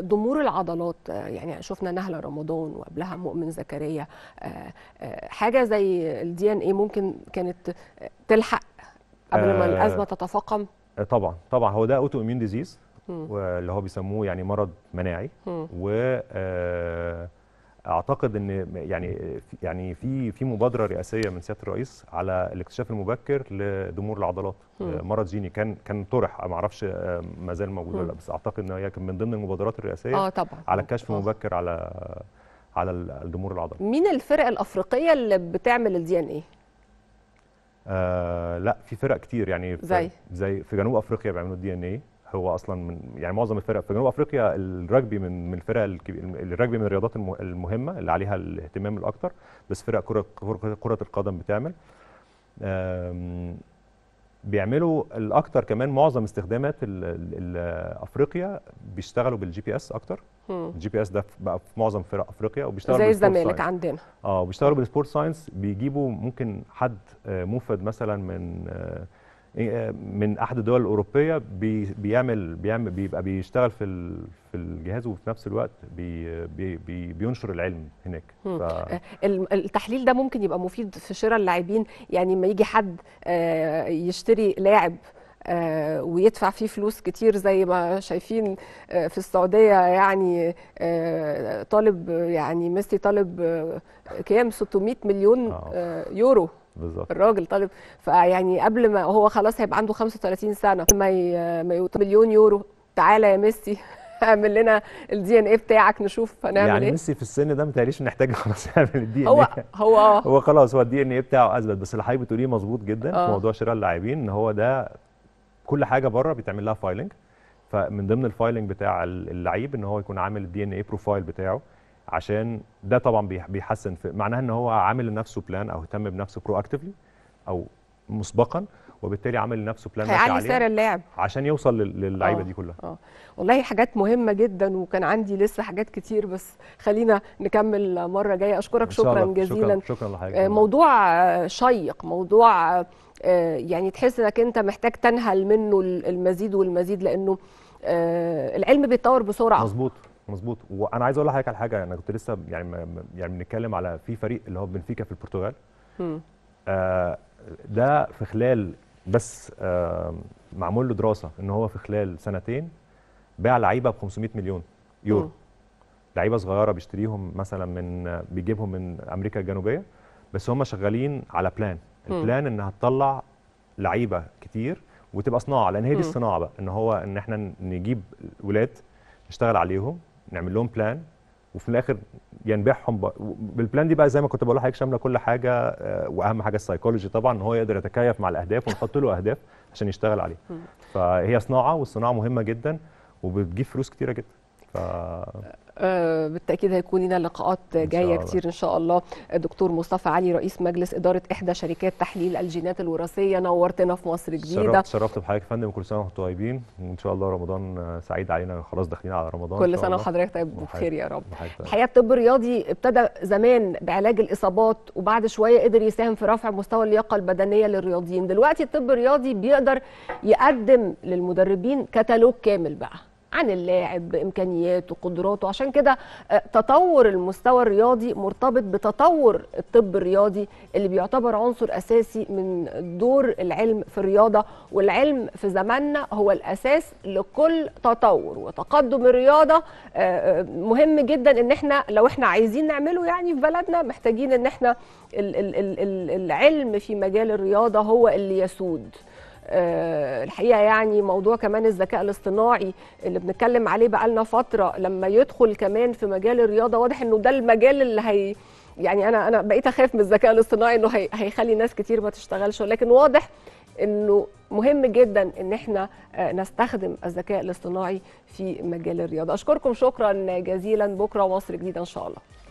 ضمور العضلات آه، يعني شفنا نهله رمضان وقبلها مؤمن زكريا آه، آه، حاجه زي الدي ان ايه ممكن كانت تلحق قبل ما الازمه تتفاقم طبعا طبعا هو ده اوتو اميون ديزيز واللي هو بيسموه يعني مرض مناعي و اعتقد ان يعني يعني في في مبادره رئاسيه من سياده الرئيس على الاكتشاف المبكر لضمور العضلات مرض آه، جيني كان كان طرح ما اعرفش آه، ما زال موجود ولا بس اعتقد ان هي كان من ضمن المبادرات الرئاسيه آه طبعا. على الكشف المبكر آه. على على الدمور العضلي مين الفرق الافريقيه اللي بتعمل الدي ان ايه آه لا في فرق كتير يعني زي زي في جنوب افريقيا بيعملوا الدي ان ايه هو اصلا من يعني معظم الفرق في جنوب افريقيا الرجبي من من الفرق الرجبي من الرياضات المهمه اللي عليها الاهتمام الاكثر بس فرق كره كره القدم بتعمل بيعملوا الاكثر كمان معظم استخدامات افريقيا بيشتغلوا بالجي بي اس اكثر الجي بي اس ده بقى في معظم فرق افريقيا وبيشتغلوا زي الزمالك عندنا اه وبيشتغلوا بالسبورت ساينس بيجيبوا ممكن حد آه، موفد مثلا من آه، إيه، من احد الدول الاوروبيه بيعمل بيعمل بيبقى بيشتغل في في الجهاز وفي نفس الوقت بي بي بينشر العلم هناك ف... آه، التحليل ده ممكن يبقى مفيد في شراء اللاعبين يعني لما يجي حد آه، يشتري لاعب آه، ويدفع فيه فلوس كتير زي ما شايفين في السعوديه يعني طالب يعني ميسي طالب كام 600 مليون يورو بالظبط الراجل طالب فيعني قبل ما هو خلاص هيبقى عنده 35 سنه ما ما مليون يورو تعالى يا ميسي اعمل لنا الدي ان ايه بتاعك نشوف هنعمل يعني ايه يعني ميسي في السن ده ما متهيأليش نحتاج خلاص يعمل الدي ان هو هو آه. هو خلاص هو الدي ان ايه بتاعه اثبت بس اللي حضرتك بتقوليه مظبوط جدا أوه. في آه. موضوع شراء اللاعبين ان هو ده كل حاجه بره بيتعمل لها فايلنج فمن ضمن الفايلنج بتاع اللعيب ان هو يكون عامل الدي ان ايه بروفايل بتاعه عشان ده طبعا بيحسن في معناها ان هو عامل لنفسه بلان او اهتم بنفسه برو اكتفلي او مسبقا وبالتالي عامل لنفسه بلان هيعلي سعر اللاعب عشان يوصل للعيبه آه. دي كلها اه والله حاجات مهمه جدا وكان عندي لسه حاجات كتير بس خلينا نكمل مره جايه اشكرك شكرا جزيلا شكرا, شكرا لحضرتك آه، موضوع شيق موضوع آه، يعني تحس انك انت محتاج تنهل منه المزيد والمزيد لانه العلم بيتطور بسرعه مظبوط مظبوط وانا عايز اقول لحضرتك على حاجه انا كنت لسه يعني يعني بنتكلم على في فريق اللي هو بنفيكا في البرتغال آه ده في خلال بس آه معمول له دراسه ان هو في خلال سنتين باع لعيبه ب 500 مليون يورو لعيبه صغيره بيشتريهم مثلا من بيجيبهم من امريكا الجنوبيه بس هم شغالين على بلان البلان ان هتطلع لعيبه كتير وتبقى صناعه لان هي دي الصناعه بقى ان هو ان احنا نجيب ولاد نشتغل عليهم نعمل لهم بلان وفي الاخر ينبيعهم بالبلان دي بقى زي ما كنت بقول لحضرتك شامله كل حاجه آه، واهم حاجه السايكولوجي طبعا ان هو يقدر يتكيف مع الاهداف ونحط له اهداف عشان يشتغل عليها فهي صناعه والصناعه مهمه جدا وبتجيب فلوس كتيره جدا ف... آه، آه، بالتاكيد هيكون لنا لقاءات جايه كتير ان شاء الله دكتور مصطفى علي رئيس مجلس اداره احدى شركات تحليل الجينات الوراثيه نورتنا في مصر جديده تشرفت بحضرتك يا فندم وكل سنه وانتم طيبين وان شاء الله رمضان سعيد علينا خلاص داخلين على رمضان كل سنه وحضرتك طيب بخير يا رب الحقيقه الطب الرياضي ابتدى زمان بعلاج الاصابات وبعد شويه قدر يساهم في رفع مستوى اللياقه البدنيه للرياضيين دلوقتي الطب الرياضي بيقدر يقدم للمدربين كتالوج كامل بقى عن اللاعب بامكانياته قدراته عشان كده آه، تطور المستوى الرياضي مرتبط بتطور الطب الرياضي اللي بيعتبر عنصر اساسي من دور العلم في الرياضه والعلم في زماننا هو الاساس لكل تطور وتقدم الرياضه آه، آه، مهم جدا ان احنا لو احنا عايزين نعمله يعني في بلدنا محتاجين ان احنا العلم في مجال الرياضه هو اللي يسود آه، الحقيقه يعني موضوع كمان الذكاء الاصطناعي اللي بنتكلم عليه بقالنا فتره لما يدخل كمان في مجال الرياضه واضح انه ده المجال اللي هي يعني انا انا بقيت اخاف من الذكاء الاصطناعي انه هي هيخلي ناس كتير ما تشتغلش ولكن واضح انه مهم جدا ان احنا آه، نستخدم الذكاء الاصطناعي في مجال الرياضه اشكركم شكرا جزيلا بكره مصر جديده ان شاء الله